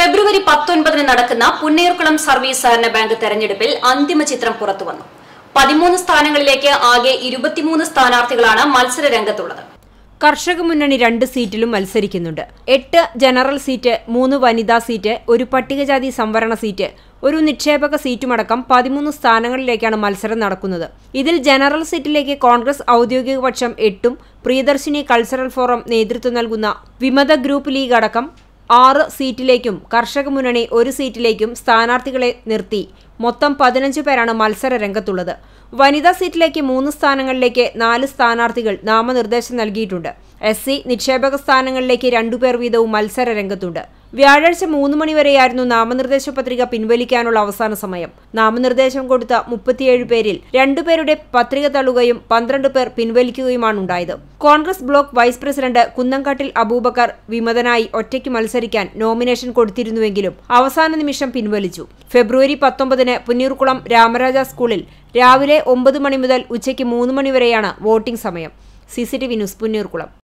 ഫെബ്രുവരി പത്തൊൻപതിന് നടക്കുന്ന പുന്നയൂർക്കുളം സർവീസ് സഹകരണ ബാങ്ക് തെരഞ്ഞെടുപ്പിൽ അന്തിമ ചിത്രം പുറത്തുവന്നു പതിമൂന്ന് സ്ഥാനങ്ങളിലേക്ക് ആകെ ഇരുപത്തിമൂന്ന് സ്ഥാനാർത്ഥികളാണ് മത്സര രംഗത്തുള്ളത് കർഷക മുന്നണി രണ്ട് സീറ്റിലും മത്സരിക്കുന്നുണ്ട് എട്ട് ജനറൽ സീറ്റ് മൂന്ന് വനിതാ സീറ്റ് ഒരു പട്ടികജാതി സംവരണ സീറ്റ് ഒരു നിക്ഷേപക സീറ്റുമടക്കം പതിമൂന്ന് സ്ഥാനങ്ങളിലേക്കാണ് മത്സരം നടക്കുന്നത് ഇതിൽ ജനറൽ സീറ്റിലേക്ക് കോൺഗ്രസ് ഔദ്യോഗിക പക്ഷം എട്ടും പ്രിയദർശിനി കൾച്ചറൽ ഫോറം നേതൃത്വം നൽകുന്ന വിമത ഗ്രൂപ്പ് ലീഗ് അടക്കം ആറ് സീറ്റിലേക്കും കർഷക മുന്നണി ഒരു സീറ്റിലേക്കും സ്ഥാനാർത്ഥികളെ നിർത്തി മൊത്തം പതിനഞ്ച് പേരാണ് മത്സര രംഗത്തുള്ളത് വനിതാ സീറ്റിലേക്ക് മൂന്ന് സ്ഥാനങ്ങളിലേക്ക് നാല് സ്ഥാനാർത്ഥികൾ നാമനിർദ്ദേശം നൽകിയിട്ടുണ്ട് എസ് സി നിക്ഷേപക സ്ഥാനങ്ങളിലേക്ക് രണ്ടുപേർ വീതവും മത്സര രംഗത്തുണ്ട് വ്യാഴാഴ്ച മൂന്ന് മണിവരെയായിരുന്നു നാമനിർദ്ദേശ പത്രിക പിൻവലിക്കാനുള്ള അവസാന സമയം നാമനിർദ്ദേശം കൊടുത്ത മുപ്പത്തിയേഴ് പേരിൽ രണ്ടുപേരുടെ പത്രിക തള്ളുകയും പന്ത്രണ്ട് പേർ പിൻവലിക്കുകയുമാണ് ഉണ്ടായത് കോൺഗ്രസ് ബ്ലോക്ക് വൈസ് പ്രസിഡന്റ് കുന്നംകാട്ടിൽ അബൂബക്കർ വിമതനായി ഒറ്റയ്ക്ക് മത്സരിക്കാൻ നോമിനേഷൻ കൊടുത്തിരുന്നുവെങ്കിലും അവസാന നിമിഷം പിൻവലിച്ചു ഫെബ്രുവരി പത്തൊമ്പതിന് പുന്നീർകുളം രാമരാജ സ്കൂളിൽ രാവിലെ ഒമ്പത് മണി മുതൽ ഉച്ചയ്ക്ക് മൂന്ന് മണിവരെയാണ് വോട്ടിംഗ് സമയം സിസിടിവി ന്യൂസ് പുന്നീർകുളം